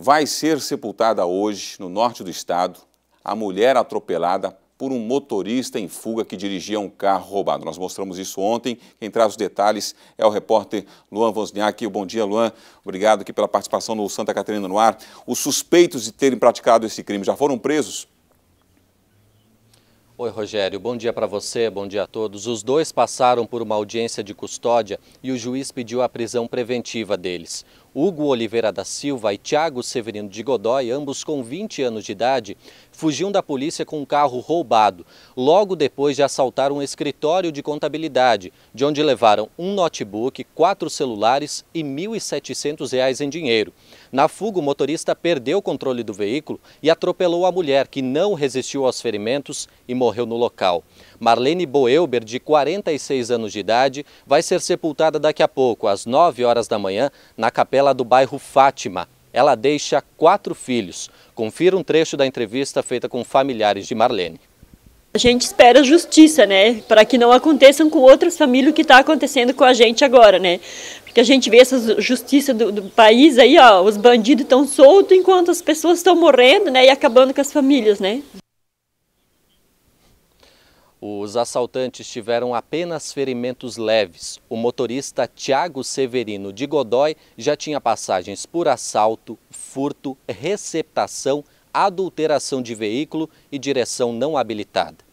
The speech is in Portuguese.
vai ser sepultada hoje, no norte do estado, a mulher atropelada por um motorista em fuga que dirigia um carro roubado. Nós mostramos isso ontem. Quem traz os detalhes é o repórter Luan Vosniak. Bom dia, Luan. Obrigado aqui pela participação no Santa Catarina no Ar. Os suspeitos de terem praticado esse crime já foram presos? Oi, Rogério. Bom dia para você, bom dia a todos. Os dois passaram por uma audiência de custódia e o juiz pediu a prisão preventiva deles. Hugo Oliveira da Silva e Tiago Severino de Godoy, ambos com 20 anos de idade, fugiam da polícia com um carro roubado, logo depois de assaltar um escritório de contabilidade, de onde levaram um notebook, quatro celulares e R$ 1.700 em dinheiro. Na fuga, o motorista perdeu o controle do veículo e atropelou a mulher, que não resistiu aos ferimentos e morreu no local. Marlene Boelber, de 46 anos de idade, vai ser sepultada daqui a pouco, às 9 horas da manhã, na capela favela do bairro Fátima. Ela deixa quatro filhos. Confira um trecho da entrevista feita com familiares de Marlene. A gente espera justiça, né? Para que não aconteçam com outras famílias o que está acontecendo com a gente agora, né? Porque a gente vê essa justiça do, do país aí, ó, os bandidos estão soltos enquanto as pessoas estão morrendo, né? E acabando com as famílias, né? Os assaltantes tiveram apenas ferimentos leves. O motorista Tiago Severino de Godói já tinha passagens por assalto, furto, receptação, adulteração de veículo e direção não habilitada.